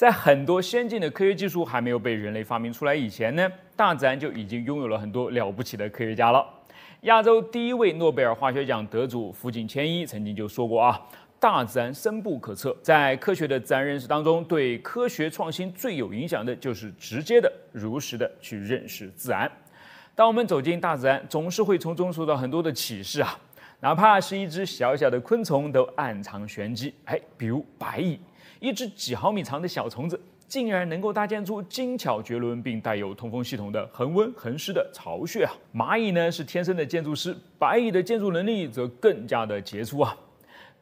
在很多先进的科学技术还没有被人类发明出来以前呢，大自然就已经拥有了很多了不起的科学家了。亚洲第一位诺贝尔化学奖得主福井谦一曾经就说过啊，大自然深不可测。在科学的自然认识当中，对科学创新最有影响的就是直接的、如实的去认识自然。当我们走进大自然，总是会从中受到很多的启示啊。哪怕是一只小小的昆虫，都暗藏玄机。哎，比如白蚁，一只几毫米长的小虫子，竟然能够搭建出精巧绝伦并带有通风系统的恒温恒湿的巢穴啊！蚂蚁呢是天生的建筑师，白蚁的建筑能力则更加的杰出啊！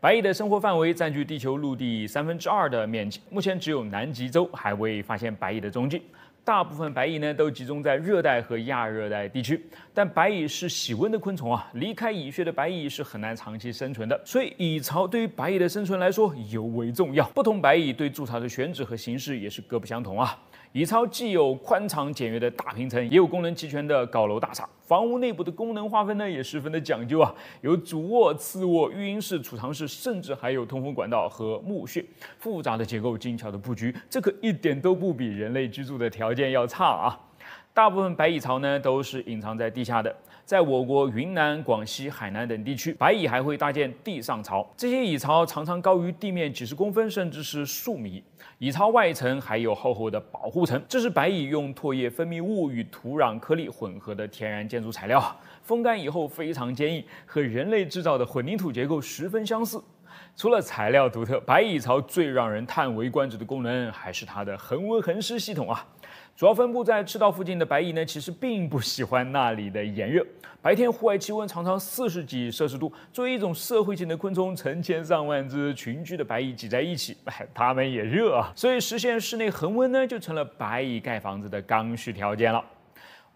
白蚁的生活范围占据地球陆地三分之二的面积，目前只有南极洲还未发现白蚁的踪迹。大部分白蚁呢都集中在热带和亚热带地区，但白蚁是喜温的昆虫啊，离开蚁穴的白蚁是很难长期生存的，所以蚁巢对于白蚁的生存来说尤为重要。不同白蚁对筑巢的选址和形式也是各不相同啊。蚁巢既有宽敞简约的大平层，也有功能齐全的高楼大厦。房屋内部的功能划分呢，也十分的讲究啊，有主卧、次卧、育婴室、储藏室，甚至还有通风管道和墓穴。复杂的结构，精巧的布局，这可一点都不比人类居住的条件要差啊。大部分白蚁巢呢，都是隐藏在地下的。在我国云南、广西、海南等地区，白蚁还会搭建地上巢。这些蚁巢常常高于地面几十公分，甚至是数米。蚁巢外层还有厚厚的保护层，这是白蚁用唾液分泌物与土壤颗粒混合的天然建筑材料，风干以后非常坚硬，和人类制造的混凝土结构十分相似。除了材料独特，白蚁巢最让人叹为观止的功能还是它的恒温恒湿系统啊。主要分布在赤道附近的白蚁呢，其实并不喜欢那里的炎热。白天户外气温常常四十几摄氏度。作为一种社会性的昆虫，成千上万只群居的白蚁挤在一起，它们也热啊。所以实现室内恒温呢，就成了白蚁盖房子的刚需条件了。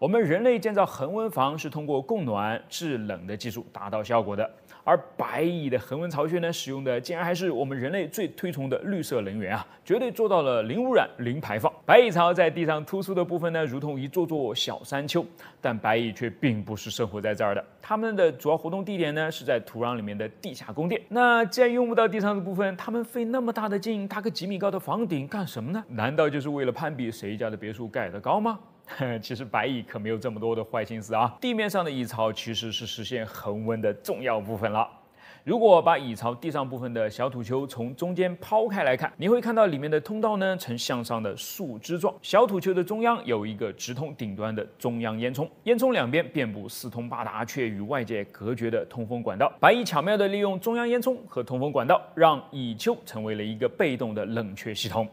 我们人类建造恒温房是通过供暖制冷的技术达到效果的，而白蚁的恒温巢穴呢，使用的竟然还是我们人类最推崇的绿色能源啊，绝对做到了零污染、零排放。白蚁巢在地上突出的部分呢，如同一座座小山丘，但白蚁却并不是生活在这儿的，它们的主要活动地点呢是在土壤里面的地下宫殿。那既然用不到地上的部分，它们费那么大的劲搭个几米高的房顶干什么呢？难道就是为了攀比谁家的别墅盖得高吗？其实白蚁可没有这么多的坏心思啊！地面上的蚁巢其实是实现恒温的重要部分了。如果把蚁巢地上部分的小土丘从中间抛开来看，你会看到里面的通道呢呈向上的树枝状。小土丘的中央有一个直通顶端的中央烟囱，烟囱两边遍布四通八达却与外界隔绝的通风管道。白蚁巧妙地利用中央烟囱和通风管道，让蚁丘成为了一个被动的冷却系统。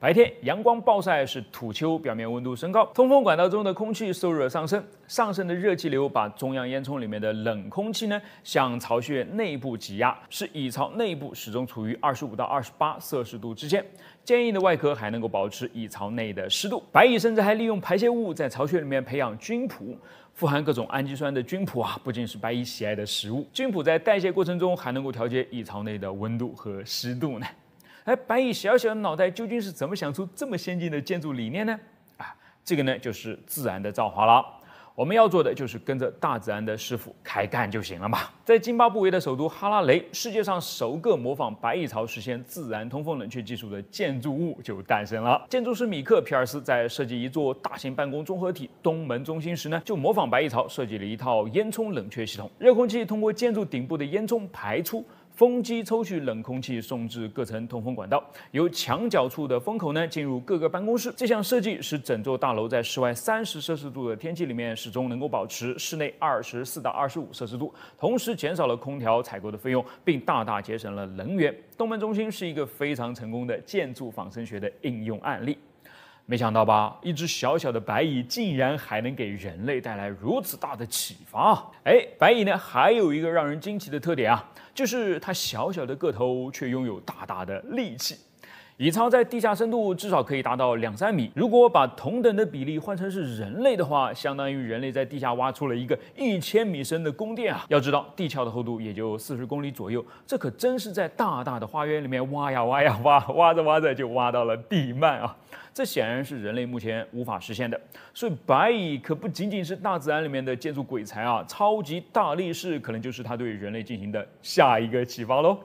白天阳光暴晒使土丘表面温度升高，通风管道中的空气受热上升，上升的热气流把中央烟囱里面的冷空气呢向巢穴内部挤压，使蚁巢内部始终处于二十五到二十八摄氏度之间。坚硬的外壳还能够保持蚁巢内的湿度。白蚁甚至还利用排泄物在巢穴里面培养菌谱。富含各种氨基酸的菌谱啊，不仅是白蚁喜爱的食物，菌谱在代谢过程中还能够调节蚁巢内的温度和湿度呢。哎，白蚁小小的脑袋究竟是怎么想出这么先进的建筑理念呢？啊，这个呢就是自然的造化了。我们要做的就是跟着大自然的师傅开干就行了嘛。在津巴布韦的首都哈拉雷，世界上首个模仿白蚁巢实现自然通风冷却技术的建筑物就诞生了。建筑师米克皮尔斯在设计一座大型办公综合体东门中心时呢，就模仿白蚁巢设计了一套烟囱冷却系统，热空气通过建筑顶部的烟囱排出。风机抽取冷空气送至各层通风管道，由墙角处的风口呢进入各个办公室。这项设计使整座大楼在室外三十摄氏度的天气里面，始终能够保持室内二十四到二十五摄氏度，同时减少了空调采购的费用，并大大节省了能源。东门中心是一个非常成功的建筑仿生学的应用案例。没想到吧？一只小小的白蚁，竟然还能给人类带来如此大的启发诶，哎，白蚁呢，还有一个让人惊奇的特点啊，就是它小小的个头，却拥有大大的力气。蚁巢在地下深度至少可以达到两三米，如果把同等的比例换成是人类的话，相当于人类在地下挖出了一个一千米深的宫殿啊！要知道地壳的厚度也就四十公里左右，这可真是在大大的花园里面挖呀挖呀挖，挖着挖着就挖到了地幔啊！这显然是人类目前无法实现的。所以白蚁可不仅仅是大自然里面的建筑鬼才啊，超级大力士可能就是它对人类进行的下一个启发喽。